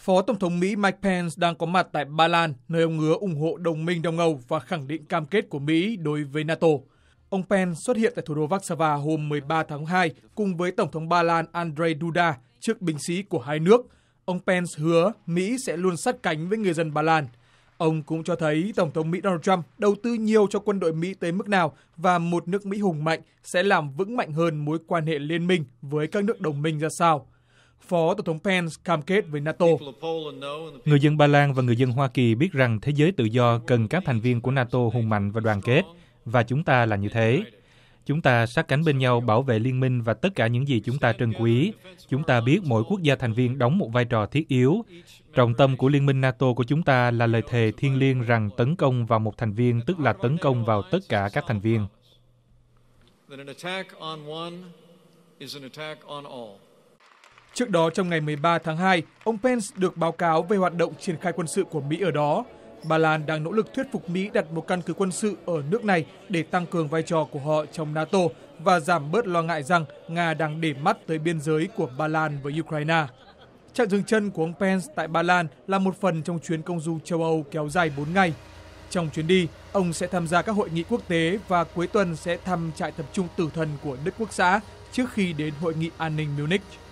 Phó Tổng thống Mỹ Mike Pence đang có mặt tại Ba Lan, nơi ông ngứa ủng hộ đồng minh Đông Âu và khẳng định cam kết của Mỹ đối với NATO. Ông Pence xuất hiện tại thủ đô Warsaw hôm 13 tháng 2 cùng với Tổng thống Ba Lan Andrzej Duda trước binh sĩ của hai nước. Ông Pence hứa Mỹ sẽ luôn sát cánh với người dân Ba Lan. Ông cũng cho thấy Tổng thống Mỹ Donald Trump đầu tư nhiều cho quân đội Mỹ tới mức nào và một nước Mỹ hùng mạnh sẽ làm vững mạnh hơn mối quan hệ liên minh với các nước đồng minh ra sao. Phó Tổng thống Pence cam kết với NATO. Người dân Ba Lan và người dân Hoa Kỳ biết rằng thế giới tự do cần các thành viên của NATO hùng mạnh và đoàn kết, và chúng ta là như thế. Chúng ta sát cánh bên nhau bảo vệ liên minh và tất cả những gì chúng ta trân quý. Chúng ta biết mỗi quốc gia thành viên đóng một vai trò thiết yếu. Trọng tâm của Liên minh NATO của chúng ta là lời thề thiêng liêng rằng tấn công vào một thành viên tức là tấn công vào tất cả các thành viên. Trước đó trong ngày 13 tháng 2, ông Pence được báo cáo về hoạt động triển khai quân sự của Mỹ ở đó. Ba Lan đang nỗ lực thuyết phục Mỹ đặt một căn cứ quân sự ở nước này để tăng cường vai trò của họ trong NATO và giảm bớt lo ngại rằng Nga đang để mắt tới biên giới của Ba Lan với Ukraine. Chặng dừng chân của ông Pence tại Ba Lan là một phần trong chuyến công du châu Âu kéo dài 4 ngày. Trong chuyến đi, ông sẽ tham gia các hội nghị quốc tế và cuối tuần sẽ thăm trại tập trung tử thần của Đức Quốc xã trước khi đến hội nghị an ninh Munich.